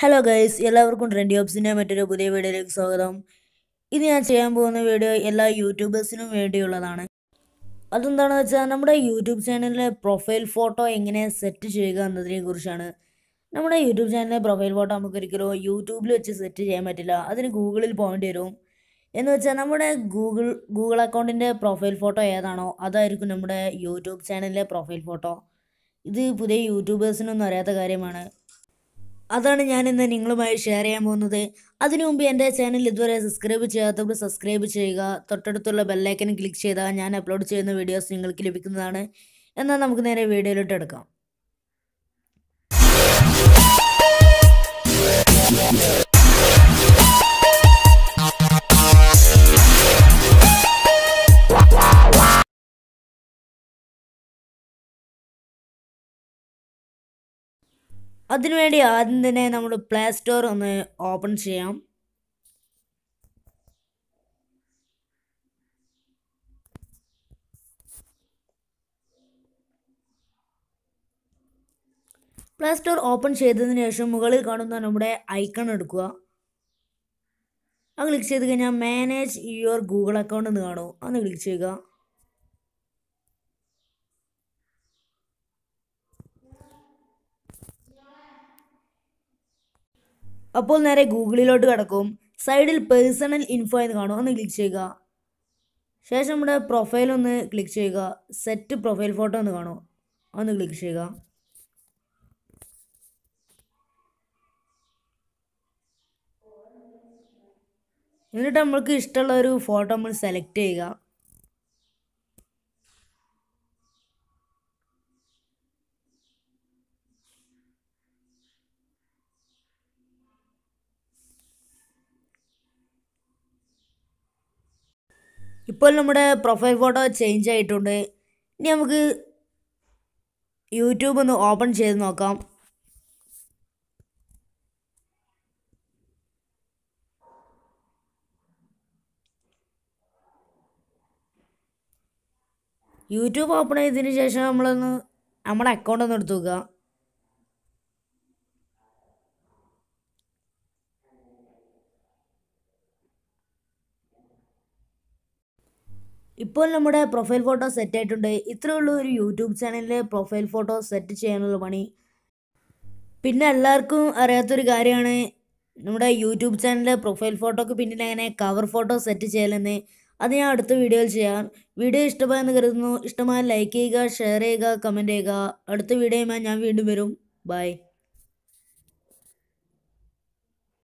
hello guys എല്ലാവർക്കും trendy ഓപ്സിൻ്റെ മറ്റൊരു പുതിയ വീഡിയോയിലേക്ക് സ്വാഗതം ഇത് ഞാൻ ചെയ്യാൻ പോകുന്ന വീഡിയോ എല്ലാ യൂട്യൂബേഴ്സിനും വേണ്ടിയുള്ളതാണ് അതെന്താണെന്ന് വെച്ചാൽ നമ്മുടെ യൂട്യൂബ് ചാനലിലെ പ്രൊഫൈൽ ഫോട്ടോ എങ്ങനെ സെറ്റ് ചെയ്യുക എന്നതിനെ കുറിച്ചാണ് നമ്മുടെ യൂട്യൂബ് ചാനലിലെ പ്രൊഫൈൽ ഫോട്ടോ നമുക്ക് ഒരിക്കലും യൂട്യൂബിൽ വെച്ച് സെറ്റ് ചെയ്യാൻ പറ്റില്ല അതിന് ഗൂഗിളിൽ പോകേണ്ടി വരും എന്ന് വെച്ചാൽ നമ്മുടെ ഗൂഗിൾ ഗൂഗിൾ അക്കൗണ്ടിൻ്റെ പ്രൊഫൈൽ ഫോട്ടോ ഏതാണോ അതായിരിക്കും നമ്മുടെ യൂട്യൂബ് ചാനലിലെ പ്രൊഫൈൽ ഫോട്ടോ ഇത് പുതിയ യൂട്യൂബേഴ്സിനൊന്നും അറിയാത്ത കാര്യമാണ് അതാണ് ഞാൻ ഇന്ന് നിങ്ങളുമായി ഷെയർ ചെയ്യാൻ പോകുന്നത് അതിനു മുമ്പ് എൻ്റെ ചാനൽ ഇതുവരെ സബ്സ്ക്രൈബ് ചെയ്യാത്തവർ സബ്സ്ക്രൈബ് ചെയ്യുക തൊട്ടടുത്തുള്ള ബെല്ലൈക്കൻ ക്ലിക്ക് ചെയ്താൽ ഞാൻ അപ്ലോഡ് ചെയ്യുന്ന വീഡിയോസ് നിങ്ങൾക്ക് ലഭിക്കുന്നതാണ് എന്നാൽ നമുക്ക് നേരെ വീഡിയോയിലോട്ട് എടുക്കാം അതിനുവേണ്ടി ആദ്യം തന്നെ നമ്മൾ പ്ലേ സ്റ്റോർ ഒന്ന് ഓപ്പൺ ചെയ്യാം പ്ലേ സ്റ്റോർ ഓപ്പൺ ചെയ്തതിന് ശേഷം മുകളിൽ കാണുന്ന നമ്മുടെ ഐക്കൺ എടുക്കുക അത് ക്ലിക്ക് ചെയ്ത് കഴിഞ്ഞാൽ മാനേജ് യുവർ ഗൂഗിൾ അക്കൗണ്ട് എന്ന് കാണും അന്ന് ക്ലിക്ക് ചെയ്യുക അപ്പോൾ നേരെ ഗൂഗിളിലോട്ട് കിടക്കും സൈഡിൽ പേഴ്സണൽ ഇൻഫോ എന്ന് കാണും ഒന്ന് ക്ലിക്ക് ചെയ്യുക ശേഷം നമ്മുടെ പ്രൊഫൈൽ ഒന്ന് ക്ലിക്ക് ചെയ്യുക സെറ്റ് പ്രൊഫൈൽ ഫോട്ടോ ഒന്ന് കാണും ഒന്ന് ക്ലിക്ക് ചെയ്യുക എന്നിട്ട് നമ്മൾക്ക് ഇഷ്ടമുള്ള ഒരു ഫോട്ടോ നമ്മൾ സെലക്ട് ചെയ്യുക ഇപ്പോൾ നമ്മുടെ പ്രൊഫൈൽ ഫോട്ടോ ചേഞ്ച് ആയിട്ടുണ്ട് ഇനി നമുക്ക് യൂട്യൂബ് ഒന്ന് ഓപ്പൺ ചെയ്ത് നോക്കാം യൂട്യൂബ് ഓപ്പൺ ചെയ്തതിന് ശേഷം നമ്മളൊന്ന് നമ്മുടെ അക്കൗണ്ട് ഒന്ന് എടുത്തു നോക്കുക ഇപ്പോൾ നമ്മുടെ പ്രൊഫൈൽ ഫോട്ടോ സെറ്റ് ആയിട്ടുണ്ട് ഇത്രയുള്ള ഒരു യൂട്യൂബ് ചാനലിലെ പ്രൊഫൈൽ ഫോട്ടോ സെറ്റ് ചെയ്യാനുള്ള പണി പിന്നെ എല്ലാവർക്കും അറിയാത്തൊരു കാര്യമാണ് നമ്മുടെ യൂട്യൂബ് ചാനലിലെ പ്രൊഫൈൽ ഫോട്ടോക്ക് പിന്നിൽ എങ്ങനെ കവർ ഫോട്ടോ സെറ്റ് ചെയ്യലെന്ന് അത് ഞാൻ അടുത്ത വീഡിയോയിൽ ചെയ്യാം വീഡിയോ ഇഷ്ടമായെന്ന് കരുതുന്നു ഇഷ്ടമായ ലൈക്ക് ചെയ്യുക ഷെയർ ചെയ്യുക കമൻറ്റ് ചെയ്യുക അടുത്ത വീഡിയോയുമായി ഞാൻ വീണ്ടും വരും ബൈ